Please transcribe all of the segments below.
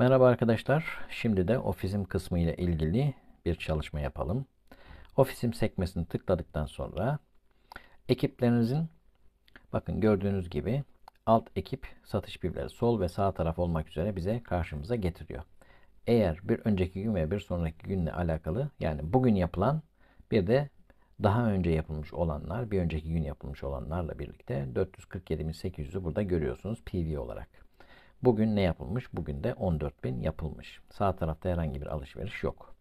Merhaba arkadaşlar. Şimdi de ofisim kısmı ile ilgili bir çalışma yapalım. Ofisim sekmesini tıkladıktan sonra ekiplerinizin bakın gördüğünüz gibi alt ekip satış bilgileri sol ve sağ taraf olmak üzere bize karşımıza getiriyor. Eğer bir önceki gün ve bir sonraki günle alakalı yani bugün yapılan bir de daha önce yapılmış olanlar, bir önceki gün yapılmış olanlarla birlikte 447.800'ü burada görüyorsunuz PV olarak. Bugün ne yapılmış? Bugün de 14.000 yapılmış. Sağ tarafta herhangi bir alışveriş yok.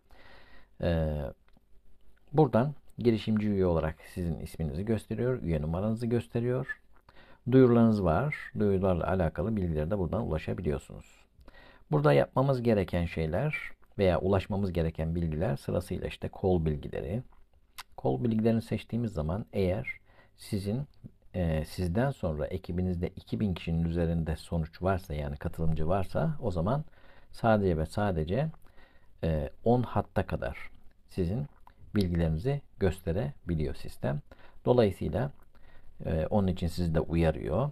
Ee, buradan girişimci üye olarak sizin isminizi gösteriyor. Üye numaranızı gösteriyor. Duyurularınız var. Duyurularla alakalı bilgilere de buradan ulaşabiliyorsunuz. Burada yapmamız gereken şeyler veya ulaşmamız gereken bilgiler sırasıyla işte kol bilgileri. Kol bilgilerini seçtiğimiz zaman eğer sizin e, sizden sonra ekibinizde 2000 kişinin üzerinde sonuç varsa yani katılımcı varsa o zaman sadece ve sadece e, 10 hatta kadar sizin bilgilerinizi gösterebiliyor sistem. Dolayısıyla e, onun için sizi de uyarıyor.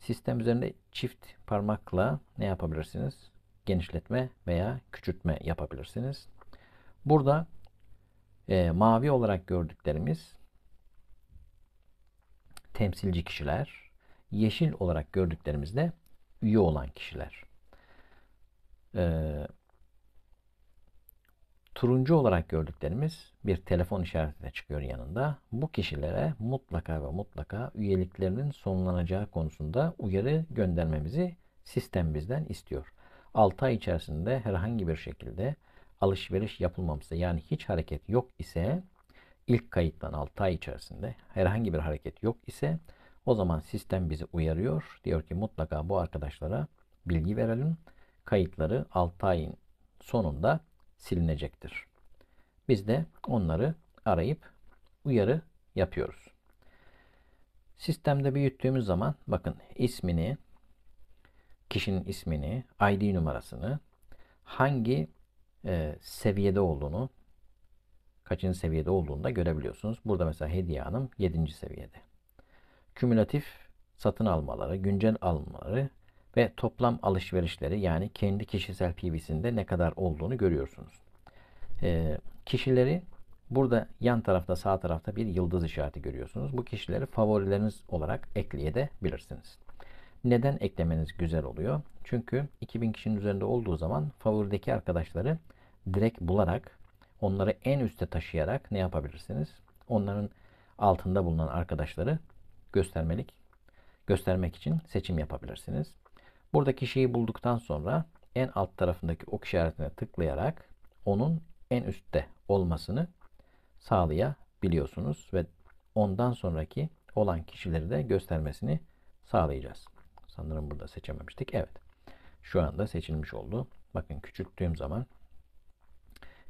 Sistem üzerinde çift parmakla ne yapabilirsiniz? Genişletme veya küçültme yapabilirsiniz. Burada e, mavi olarak gördüklerimiz temsilci kişiler, yeşil olarak gördüklerimizde üye olan kişiler. Ee, turuncu olarak gördüklerimiz bir telefon işaretine çıkıyor yanında. Bu kişilere mutlaka ve mutlaka üyeliklerinin sonlanacağı konusunda uyarı göndermemizi sistem bizden istiyor. 6 ay içerisinde herhangi bir şekilde alışveriş yapılmamışsa yani hiç hareket yok ise ilk kayıttan 6 ay içerisinde herhangi bir hareket yok ise o zaman sistem bizi uyarıyor. Diyor ki mutlaka bu arkadaşlara bilgi verelim. Kayıtları 6 ayın sonunda silinecektir. Biz de onları arayıp uyarı yapıyoruz. Sistemde büyüttüğümüz zaman bakın ismini, kişinin ismini, ID numarasını, hangi e, seviyede olduğunu, kaçıncı seviyede olduğunu da görebiliyorsunuz. Burada mesela Hediye Hanım 7. seviyede. Kümülatif satın almaları, güncel almaları ve toplam alışverişleri yani kendi kişisel PV'sinde ne kadar olduğunu görüyorsunuz. E, kişileri burada yan tarafta sağ tarafta bir yıldız işareti görüyorsunuz. Bu kişileri favorileriniz olarak ekleyebilirsiniz. Neden eklemeniz güzel oluyor? Çünkü 2000 kişinin üzerinde olduğu zaman favorideki arkadaşları direkt bularak Onları en üste taşıyarak ne yapabilirsiniz? Onların altında bulunan arkadaşları göstermelik göstermek için seçim yapabilirsiniz. Burada kişiyi bulduktan sonra en alt tarafındaki ok işaretine tıklayarak onun en üstte olmasını sağlayabiliyorsunuz ve ondan sonraki olan kişileri de göstermesini sağlayacağız. Sanırım burada seçememiştik. Evet. Şu anda seçilmiş oldu. Bakın küçülttüğüm zaman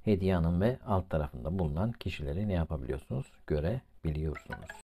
hediye hanım ve alt tarafında bulunan kişileri ne yapabiliyorsunuz? Görebiliyorsunuz.